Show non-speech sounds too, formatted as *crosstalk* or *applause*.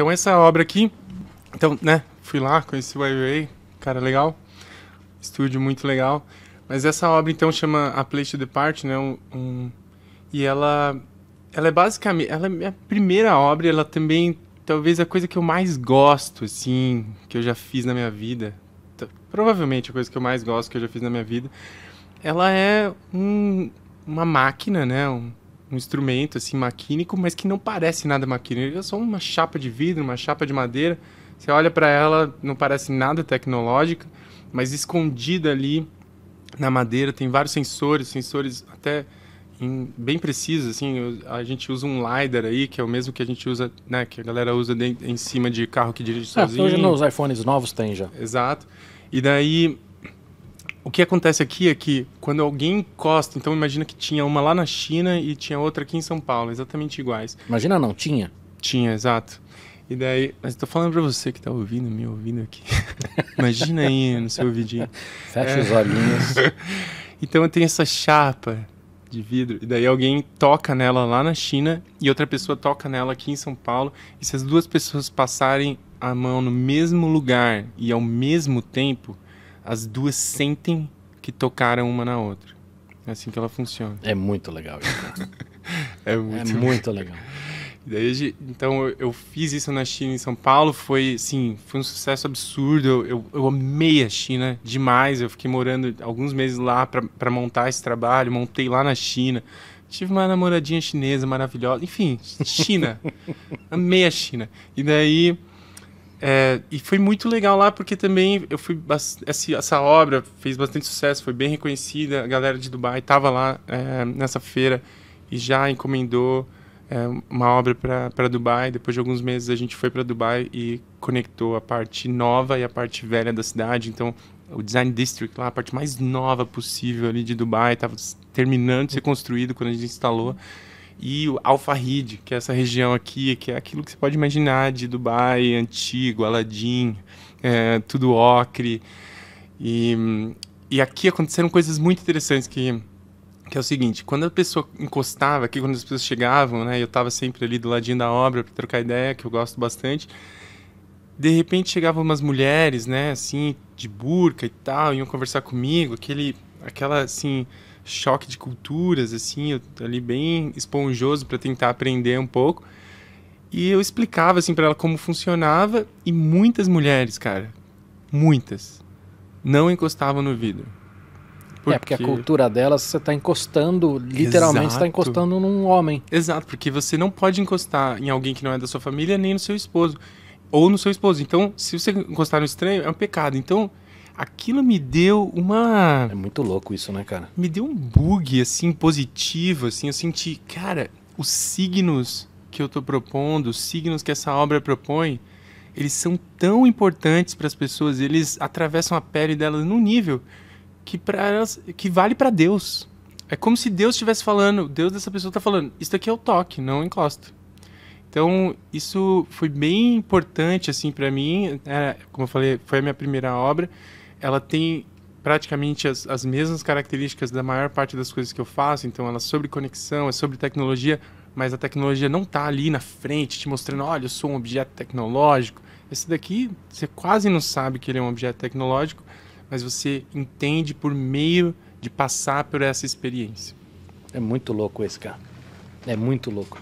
Então essa obra aqui, então, né, fui lá, conheci o Ai cara legal, estúdio muito legal. Mas essa obra então chama A Place to Depart, né? Um, um, e ela ela é basicamente, ela é a minha primeira obra, ela também talvez a coisa que eu mais gosto, assim, que eu já fiz na minha vida. Provavelmente a coisa que eu mais gosto que eu já fiz na minha vida. Ela é um, uma máquina, né? Um, um instrumento assim maquínico, mas que não parece nada maquínico. É só uma chapa de vidro, uma chapa de madeira. Você olha para ela, não parece nada tecnológica, mas escondida ali na madeira tem vários sensores, sensores até em, bem precisos assim. A gente usa um lidar aí, que é o mesmo que a gente usa, né, que a galera usa de, em cima de carro que dirige é, sozinho. É, hoje nos iPhones novos tem já. Exato. E daí o que acontece aqui é que quando alguém encosta, então imagina que tinha uma lá na China e tinha outra aqui em São Paulo, exatamente iguais. Imagina não, tinha. Tinha, exato. E daí, mas tô falando para você que tá ouvindo, me ouvindo aqui. *laughs* imagina aí no seu ouvidinho. Fecha é. os olhinhos. *laughs* então eu tenho essa chapa de vidro. E daí alguém toca nela lá na China e outra pessoa toca nela aqui em São Paulo. E se as duas pessoas passarem a mão no mesmo lugar e ao mesmo tempo, as duas sentem que tocaram uma na outra. É assim que ela funciona. É muito legal isso. *laughs* é muito, é muito legal. então eu fiz isso na China, em São Paulo, foi sim, foi um sucesso absurdo. Eu, eu, eu amei a China demais. Eu fiquei morando alguns meses lá para montar esse trabalho, montei lá na China. Tive uma namoradinha chinesa maravilhosa. Enfim, China. *laughs* amei a China. E daí é, e foi muito legal lá porque também eu fui essa, essa, obra fez bastante sucesso, foi bem reconhecida. A galera de Dubai estava lá é, nessa feira e já encomendou é, uma obra para Dubai. Depois de alguns meses a gente foi para Dubai e conectou a parte nova e a parte velha da cidade. Então o Design District lá, a parte mais nova possível ali de Dubai, estava terminando de ser construído quando a gente instalou e o Al-Farid, que é essa região aqui, que é aquilo que você pode imaginar de Dubai antigo, Aladim, é, tudo ocre. E, e aqui aconteceram coisas muito interessantes que que é o seguinte, quando a pessoa encostava aqui, quando as pessoas chegavam, né, eu estava sempre ali do ladinho da obra para trocar ideia, que eu gosto bastante. De repente chegavam umas mulheres, né, assim, de burca e tal, iam conversar comigo, aquele aquela assim, choque de culturas, assim, eu, ali bem esponjoso para tentar aprender um pouco. E eu explicava assim para ela como funcionava e muitas mulheres, cara, muitas não encostavam no vidro. Porque... É porque a cultura delas você está encostando, literalmente está encostando num homem. Exato, porque você não pode encostar em alguém que não é da sua família nem no seu esposo ou no seu esposo. Então, se você encostar no estranho, é um pecado. Então, aquilo me deu uma. É muito louco isso, né, cara? Me deu um bug, assim, positivo, assim. Eu senti, cara, os signos que eu tô propondo, os signos que essa obra propõe, eles são tão importantes para as pessoas, eles atravessam a pele delas num nível que para elas que vale para Deus. É como se Deus estivesse falando, Deus dessa pessoa tá falando, isso aqui é o toque, não encosta. Então, isso foi bem importante assim para mim, é, como eu falei, foi a minha primeira obra ela tem praticamente as, as mesmas características da maior parte das coisas que eu faço, então ela é sobre conexão, é sobre tecnologia, mas a tecnologia não está ali na frente te mostrando, olha, eu sou um objeto tecnológico. Esse daqui você quase não sabe que ele é um objeto tecnológico, mas você entende por meio de passar por essa experiência. É muito louco esse cara. É muito louco.